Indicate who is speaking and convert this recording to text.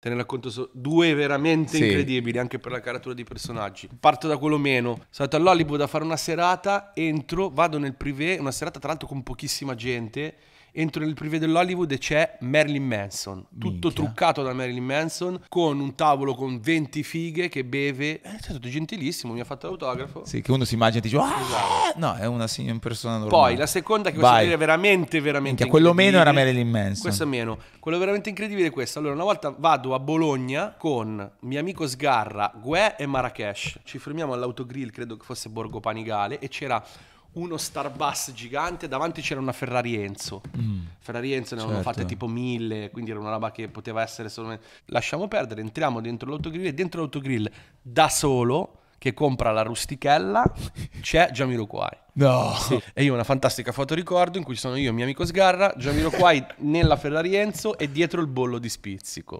Speaker 1: te ne racconto so- due veramente sì. incredibili anche per la caratura di personaggi. Parto da quello meno. Sono andato all'Hollywood a fare una serata, entro, vado nel privé, una serata tra l'altro con pochissima gente entro nel privé dell'Hollywood e c'è Marilyn Manson, tutto Minchia. truccato da Marilyn Manson, con un tavolo con 20 fighe che beve, eh, è cioè, stato gentilissimo, mi ha fatto l'autografo.
Speaker 2: Sì, che uno si immagina e dice, ah! Esatto. no, è una, una persona normale. Poi la seconda che voglio dire
Speaker 1: veramente, veramente... Che quello meno era Marilyn Manson. Questo meno, quello veramente incredibile è questo. Allora, una volta vado a Bologna con mio amico Sgarra, Guè e Marrakesh, ci fermiamo all'autogrill, credo che fosse Borgo Panigale, e c'era uno Starbucks gigante, davanti c'era una Ferrari Enzo. Mm. Ferrari Enzo ne avevano certo. fatte tipo mille, quindi era una roba che poteva essere solamente... Lasciamo perdere, entriamo dentro l'autogrill e dentro l'autogrill da solo che compra la rustichella c'è Jamiroquai. No. Sì. E io ho una fantastica foto ricordo in cui sono io e mio amico Sgarra, Jamiroquai nella Ferrari Enzo e dietro il bollo di Spizzico.